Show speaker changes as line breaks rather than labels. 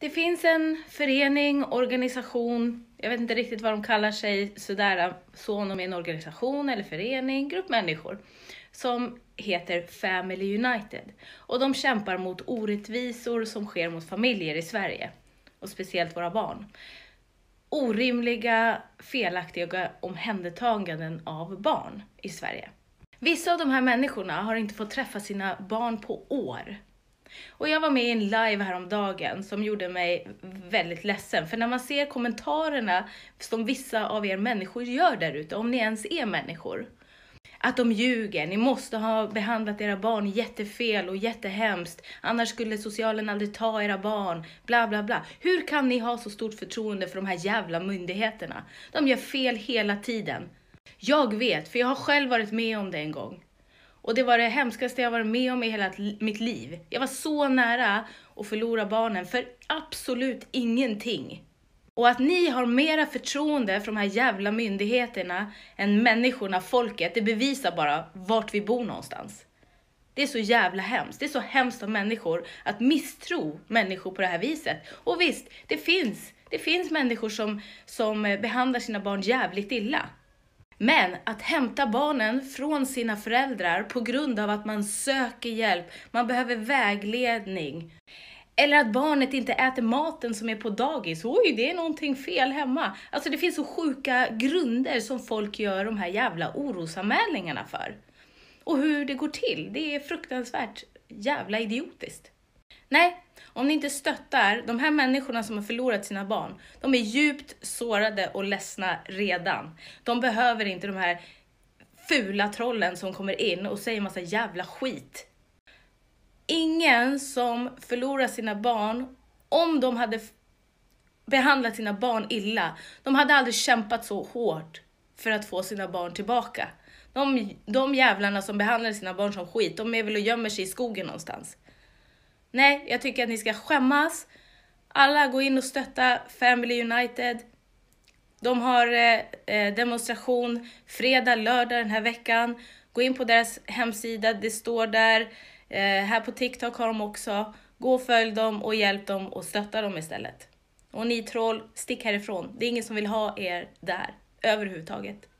Det finns en förening, organisation, jag vet inte riktigt vad de kallar sig sådär, så om de är en organisation eller förening, grupp människor, som heter Family United. Och de kämpar mot orättvisor som sker mot familjer i Sverige, och speciellt våra barn. Orimliga, felaktiga omhändertaganden av barn i Sverige. Vissa av de här människorna har inte fått träffa sina barn på år och jag var med i en live häromdagen som gjorde mig väldigt ledsen. För när man ser kommentarerna som vissa av er människor gör där ute, om ni ens är människor. Att de ljuger, ni måste ha behandlat era barn jättefel och jättehemskt, annars skulle socialen aldrig ta era barn, bla bla bla. Hur kan ni ha så stort förtroende för de här jävla myndigheterna? De gör fel hela tiden. Jag vet, för jag har själv varit med om det en gång. Och det var det hemskaste jag varit med om i hela mitt liv. Jag var så nära att förlora barnen för absolut ingenting. Och att ni har mera förtroende för de här jävla myndigheterna än människorna, folket, det bevisar bara vart vi bor någonstans. Det är så jävla hemskt. Det är så hemskt av människor att misstro människor på det här viset. Och visst, det finns, det finns människor som, som behandlar sina barn jävligt illa. Men att hämta barnen från sina föräldrar på grund av att man söker hjälp, man behöver vägledning. Eller att barnet inte äter maten som är på dagis. Oj, det är någonting fel hemma. Alltså det finns så sjuka grunder som folk gör de här jävla orosanmälningarna för. Och hur det går till, det är fruktansvärt jävla idiotiskt. Nej, om ni inte stöttar, de här människorna som har förlorat sina barn, de är djupt sårade och ledsna redan. De behöver inte de här fula trollen som kommer in och säger massa jävla skit. Ingen som förlorar sina barn, om de hade behandlat sina barn illa, de hade aldrig kämpat så hårt för att få sina barn tillbaka. De, de jävlarna som behandlar sina barn som skit, de är väl och gömmer sig i skogen någonstans. Nej, jag tycker att ni ska skämmas. Alla gå in och stötta Family United. De har eh, eh, demonstration fredag, lördag den här veckan. Gå in på deras hemsida, det står där. Eh, här på TikTok har de också. Gå och följ dem och hjälp dem och stötta dem istället. Och ni troll, stick härifrån. Det är ingen som vill ha er där överhuvudtaget.